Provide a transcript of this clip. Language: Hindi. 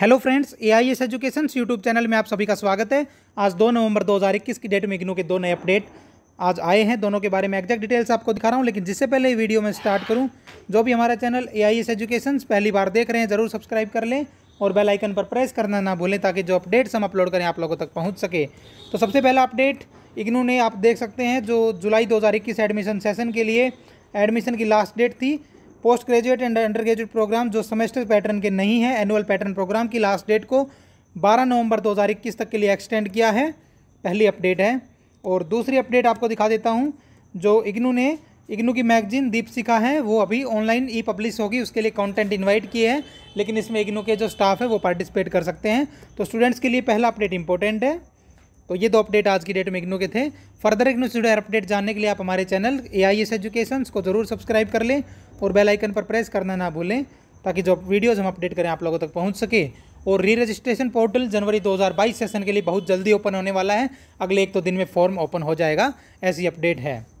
hello friends A I S education YouTube channel में आप सभी का स्वागत है आज 2 नवंबर 2021 की डेट में इग्नू के दो नए अपडेट आज आए हैं दोनों के बारे में एग्जैक्ट डिटेल्स आपको दिखा रहा हूं लेकिन जिससे पहले वीडियो में स्टार्ट करूं जो भी हमारा channel A I S education पहली बार देख रहे हैं ज़रूर सब्सक्राइब कर लें और बेलाइकन पर प्रेस करना ना भूलें ताकि जो अपडेट्स हम अपलोड करें आप लोगों तक पहुँच सके तो सबसे पहला अपडेट इग्नू ने आप देख सकते हैं जो जुलाई दो हज़ार इक्कीस एडमिशन सेशन के लिए एडमिशन की लास्ट डेट थी post graduate and under graduate program जो सेमेस्टर पैटर्न के नहीं है एनुअल पैटर्न प्रोग्राम की लास्ट डेट को 12 नवंबर 2021 तक के लिए एक्सटेंड किया है पहली अपडेट है और दूसरी अपडेट आपको दिखा देता हूँ जो इग्नू ने इग्नू की मैगजीन दीप सिखा है वो अभी ऑनलाइन ई पब्लिश होगी उसके लिए कंटेंट इनवाइट किए हैं लेकिन इसमें इग्नू के जो स्टाफ है वो पार्टिसिपेट कर सकते हैं तो स्टूडेंट्स के लिए पहला अपडेट इंपॉर्टेंट है तो ये दो अपडेट आज की डेट में इग्नो के थे फर्दर इग्नो से जुड़े अपडेट जानने के लिए आप हमारे channel A I S education को ज़रूर सब्सक्राइब कर लें और बेल आइकन पर प्रेस करना ना भूलें ताकि जो वीडियोज़ हम अपडेट करें आप लोगों तक पहुँच सके और री रजिस्ट्रेशन पोर्टल जनवरी 2022 सेशन के लिए बहुत जल्दी ओपन होने वाला है अगले एक दो तो दिन में फॉर्म ओपन हो जाएगा ऐसी अपडेट है